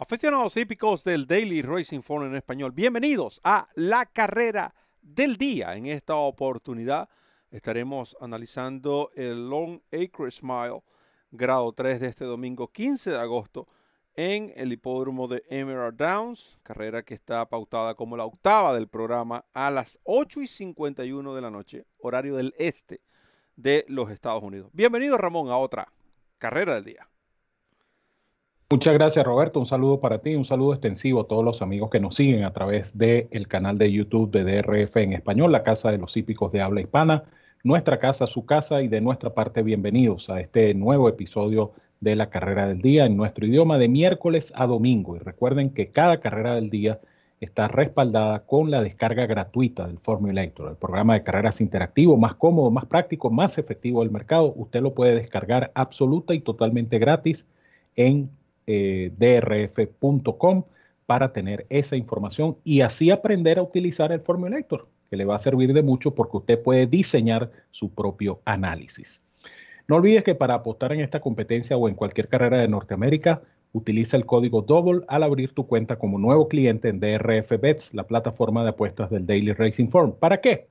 Aficionados hípicos del Daily Racing Phone en español, bienvenidos a la carrera del día. En esta oportunidad estaremos analizando el Long Acre Mile, grado 3 de este domingo 15 de agosto en el hipódromo de Emerald Downs, carrera que está pautada como la octava del programa a las 8 y 51 de la noche, horario del este de los Estados Unidos. Bienvenido Ramón a otra carrera del día. Muchas gracias Roberto, un saludo para ti, un saludo extensivo a todos los amigos que nos siguen a través del canal de YouTube de DRF en español, la Casa de los Hípicos de Habla Hispana, nuestra casa, su casa y de nuestra parte bienvenidos a este nuevo episodio de la Carrera del Día en nuestro idioma de miércoles a domingo. Y recuerden que cada Carrera del Día está respaldada con la descarga gratuita del Formulator, el programa de carreras interactivo más cómodo, más práctico, más efectivo del mercado. Usted lo puede descargar absoluta y totalmente gratis en eh, drf.com para tener esa información y así aprender a utilizar el Formulator, que le va a servir de mucho porque usted puede diseñar su propio análisis. No olvides que para apostar en esta competencia o en cualquier carrera de Norteamérica, utiliza el código DOUBLE al abrir tu cuenta como nuevo cliente en DRF Bets, la plataforma de apuestas del Daily Racing Form. ¿Para qué?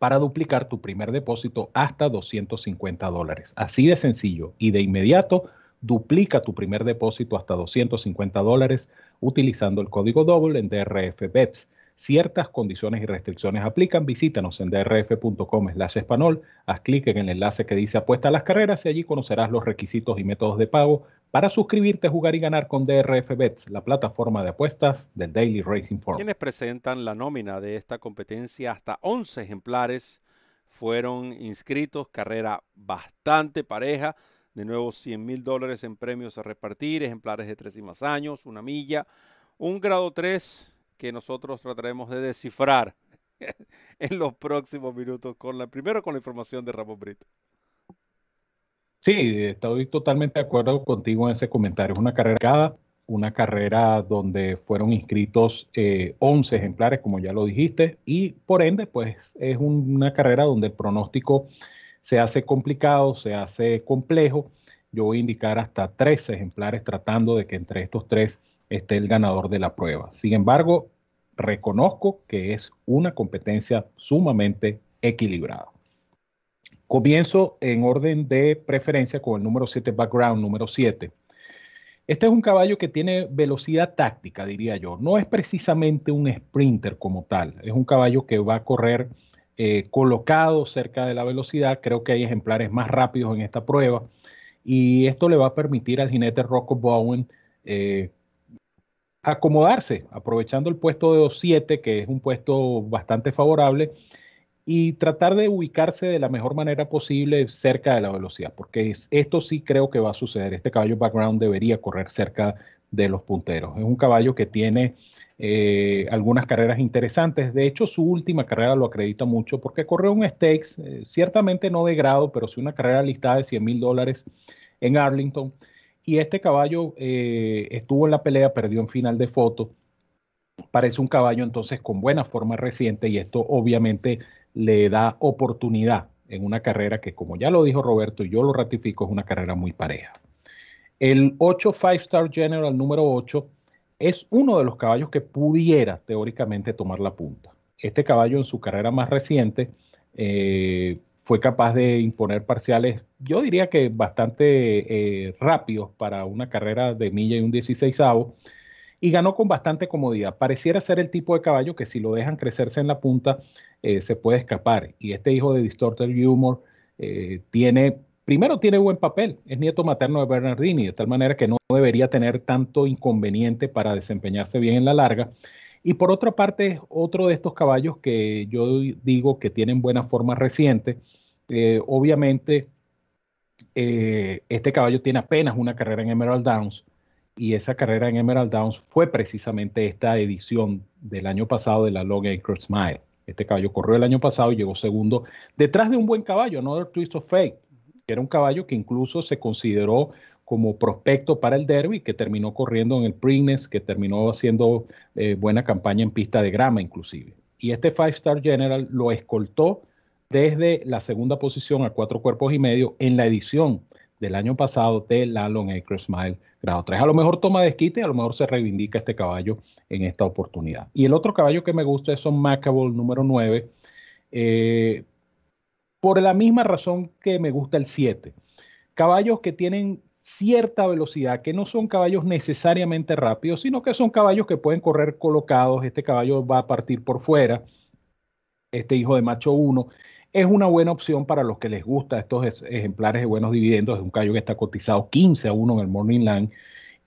para duplicar tu primer depósito hasta 250 dólares. Así de sencillo y de inmediato duplica tu primer depósito hasta 250 dólares utilizando el código doble en DRFBETS Ciertas condiciones y restricciones aplican. Visítanos en drf.com slash español, haz clic en el enlace que dice apuesta a las carreras y allí conocerás los requisitos y métodos de pago para suscribirte, jugar y ganar con DRFBETS la plataforma de apuestas del Daily Racing Forum. Quienes presentan la nómina de esta competencia, hasta 11 ejemplares fueron inscritos, carrera bastante pareja de nuevo, 100 mil dólares en premios a repartir, ejemplares de tres y más años, una milla, un grado 3 que nosotros trataremos de descifrar en los próximos minutos, con la, primero con la información de Ramón Brito. Sí, estoy totalmente de acuerdo contigo en ese comentario. Es una carrera una carrera donde fueron inscritos 11 eh, ejemplares, como ya lo dijiste, y por ende, pues es una carrera donde el pronóstico se hace complicado, se hace complejo. Yo voy a indicar hasta tres ejemplares tratando de que entre estos tres esté el ganador de la prueba. Sin embargo, reconozco que es una competencia sumamente equilibrada. Comienzo en orden de preferencia con el número 7, background número 7. Este es un caballo que tiene velocidad táctica, diría yo. No es precisamente un sprinter como tal. Es un caballo que va a correr eh, colocado cerca de la velocidad. Creo que hay ejemplares más rápidos en esta prueba. Y esto le va a permitir al jinete Rocco Bowen eh, acomodarse, aprovechando el puesto de 7, que es un puesto bastante favorable, y tratar de ubicarse de la mejor manera posible cerca de la velocidad, porque esto sí creo que va a suceder. Este caballo background debería correr cerca de los punteros. Es un caballo que tiene eh, algunas carreras interesantes. De hecho, su última carrera lo acredita mucho porque corrió un stakes, eh, ciertamente no de grado, pero sí una carrera listada de 100 mil dólares en Arlington. Y este caballo eh, estuvo en la pelea, perdió en final de foto. Parece un caballo entonces con buena forma reciente y esto obviamente le da oportunidad en una carrera que, como ya lo dijo Roberto y yo lo ratifico, es una carrera muy pareja. El 8 Five Star General número 8 es uno de los caballos que pudiera teóricamente tomar la punta. Este caballo en su carrera más reciente eh, fue capaz de imponer parciales, yo diría que bastante eh, rápidos para una carrera de milla y un 16 y ganó con bastante comodidad. Pareciera ser el tipo de caballo que si lo dejan crecerse en la punta eh, se puede escapar. Y este hijo de Distorted Humor tiene primero tiene buen papel, es nieto materno de Bernardini, de tal manera que no debería tener tanto inconveniente para desempeñarse bien en la larga. Y por otra parte, es otro de estos caballos que yo digo que tienen buena forma reciente. Eh, obviamente, eh, este caballo tiene apenas una carrera en Emerald Downs y esa carrera en Emerald Downs fue precisamente esta edición del año pasado de la Long Acre Mile. Este caballo corrió el año pasado y llegó segundo detrás de un buen caballo, Another Twist of Fate, era un caballo que incluso se consideró como prospecto para el derby, que terminó corriendo en el Preakness, que terminó haciendo eh, buena campaña en pista de grama inclusive. Y este Five Star General lo escoltó desde la segunda posición a cuatro cuerpos y medio en la edición del año pasado de la Long Acre Mile grado 3. A lo mejor toma desquite, a lo mejor se reivindica este caballo en esta oportunidad. Y el otro caballo que me gusta es un Macable número 9 por la misma razón que me gusta el 7. Caballos que tienen cierta velocidad, que no son caballos necesariamente rápidos, sino que son caballos que pueden correr colocados. Este caballo va a partir por fuera, este hijo de macho 1. Es una buena opción para los que les gusta estos ejemplares de buenos dividendos. Es un caballo que está cotizado 15 a 1 en el Morning Line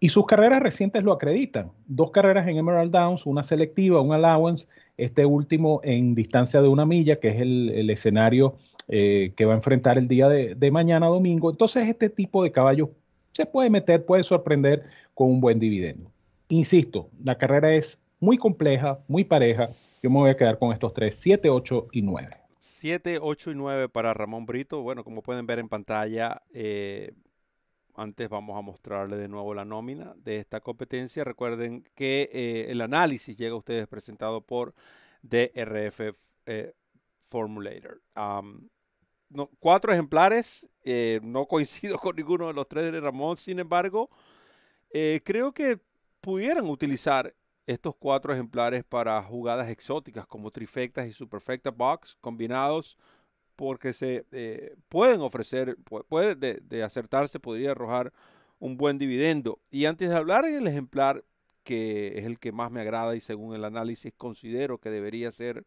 y sus carreras recientes lo acreditan. Dos carreras en Emerald Downs, una selectiva, un allowance, este último en distancia de una milla, que es el, escenario eh, que va a enfrentar el día de, mañana, domingo. Entonces este tipo de caballos se puede meter, puede sorprender con un buen dividendo. Insisto, la carrera es muy compleja, muy pareja. Yo me voy a quedar con estos tres, 7, 8 y 9. 7, 8 y 9 para Ramón Brito. Bueno, como pueden ver en pantalla, eh, antes vamos a mostrarle de nuevo la nómina de esta competencia. Recuerden que eh, el análisis llega a ustedes presentado por DRF eh, Formulator. cuatro ejemplares, eh, no coincido con ninguno de los tres de Ramón, sin embargo, creo que pudieran utilizar estos cuatro ejemplares para jugadas exóticas como trifectas y superfecta box combinados porque se eh, pueden ofrecer, puede de, acertarse, podría arrojar un buen dividendo. Y antes de hablar en el ejemplar, que es el que más me agrada y según el análisis considero que debería ser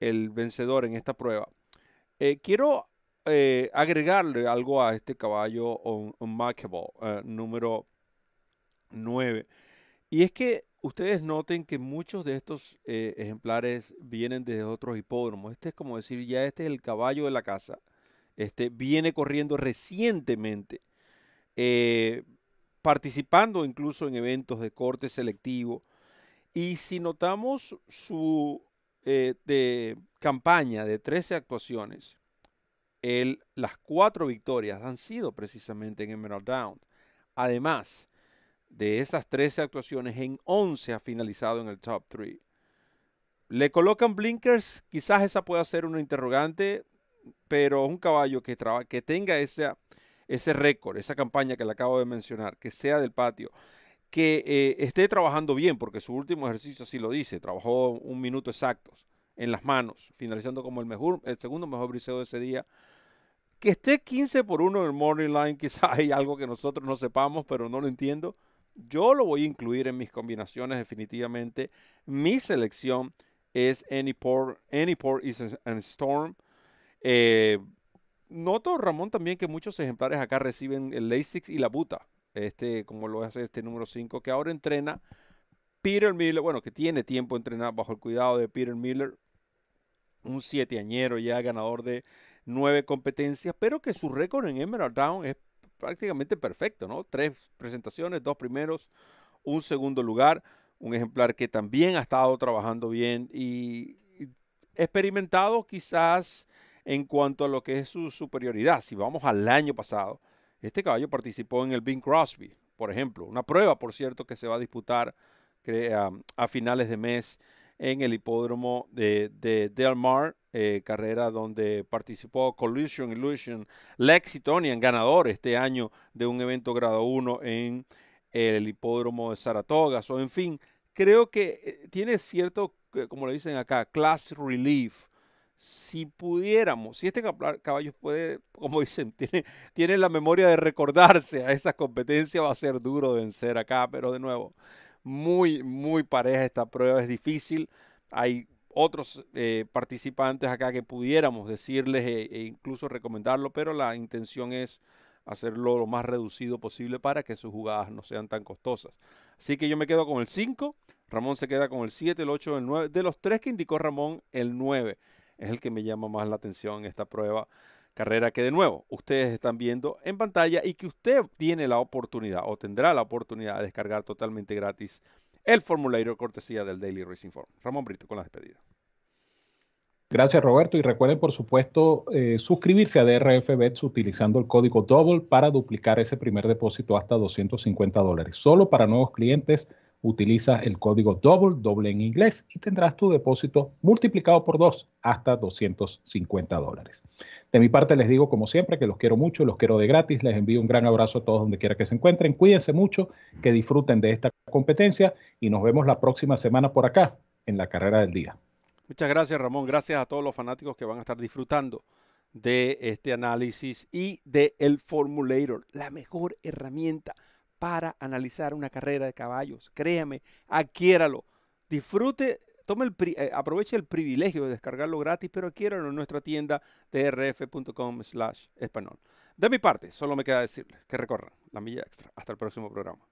el vencedor en esta prueba, eh, quiero eh, agregarle algo a este caballo un, un número 9. Y es que ustedes noten que muchos de estos eh, ejemplares vienen desde otros hipódromos. Este es como decir, ya este es el caballo de la casa. Este viene corriendo recientemente, eh, participando incluso en eventos de corte selectivo. Y si notamos su eh, de campaña de 13 actuaciones, las cuatro victorias han sido precisamente en Emerald Down. Además, de esas 13 actuaciones, en 11 ha finalizado en el top 3. Le colocan blinkers, quizás esa pueda ser una interrogante, pero un caballo que, que tenga ese récord, esa campaña que le acabo de mencionar, que sea del patio, que eh, esté trabajando bien, porque su último ejercicio así lo dice, trabajó un minuto exactos en las manos, finalizando como el, mejor, el segundo mejor briseo de ese día. Que esté 15 por 1 en el morning line, quizás hay algo que nosotros no sepamos, pero no lo entiendo. Yo lo voy a incluir en mis combinaciones definitivamente. Mi selección es Anyport. Anyport is a Storm. Eh, noto, Ramón, también que muchos ejemplares acá reciben el Lasix y la Buta, este, como lo hace este número 5, que ahora entrena Peter Miller, bueno, que tiene tiempo entrenar bajo el cuidado de Peter Miller, un sieteañero ya ganador de nueve competencias, pero que su récord en Emerald Down es prácticamente perfecto, ¿no? Tres presentaciones, dos primeros, un segundo lugar, un ejemplar que también ha estado trabajando bien y, experimentado quizás en cuanto a lo que es su superioridad. Si vamos al año pasado, este caballo participó en el Bing Crosby, por ejemplo, una prueba, por cierto, que se va a disputar a finales de mes en el hipódromo de, Del Mar, eh, carrera donde participó Collision Illusion Lexitonian, ganador este año de un evento grado 1 en el hipódromo de Saratoga. en fin, creo que eh, tiene cierto, eh, como le dicen acá, class relief. Si pudiéramos, si este caballo puede, como dicen, tiene, tiene la memoria de recordarse a esas competencias, va a ser duro vencer acá, pero de nuevo, muy, muy pareja esta prueba, es difícil. Hay otros eh, participantes acá que pudiéramos decirles eh, e, incluso recomendarlo, pero la intención es hacerlo lo más reducido posible para que sus jugadas no sean tan costosas. Así que yo me quedo con el 5, Ramón se queda con el 7, el 8, el 9. De los tres que indicó Ramón, el 9 es el que me llama más la atención en esta prueba carrera que de nuevo ustedes están viendo en pantalla y que usted tiene la oportunidad o tendrá la oportunidad de descargar totalmente gratis el formulario cortesía del Daily Racing Form. Ramón Brito con la despedida. Gracias Roberto y recuerden por supuesto eh, suscribirse a DRF utilizando el código DOUBLE para duplicar ese primer depósito hasta 250 dólares. Solo para nuevos clientes utiliza el código double, doble en inglés, y tendrás tu depósito multiplicado por dos hasta 250 dólares. De mi parte les digo, como siempre, que los quiero mucho, los quiero de gratis, les envío un gran abrazo a todos donde quiera que se encuentren, cuídense mucho, que disfruten de esta competencia y nos vemos la próxima semana por acá en la carrera del día. Muchas gracias Ramón, gracias a todos los fanáticos que van a estar disfrutando de este análisis y de el Formulator, la mejor herramienta para analizar una carrera de caballos. Créame, adquiéralo. Disfrute, tome el eh, aproveche el privilegio de descargarlo gratis, pero adquiéralo en nuestra tienda drf.com español. De mi parte, solo me queda decirles que recorran la milla extra. Hasta el próximo programa.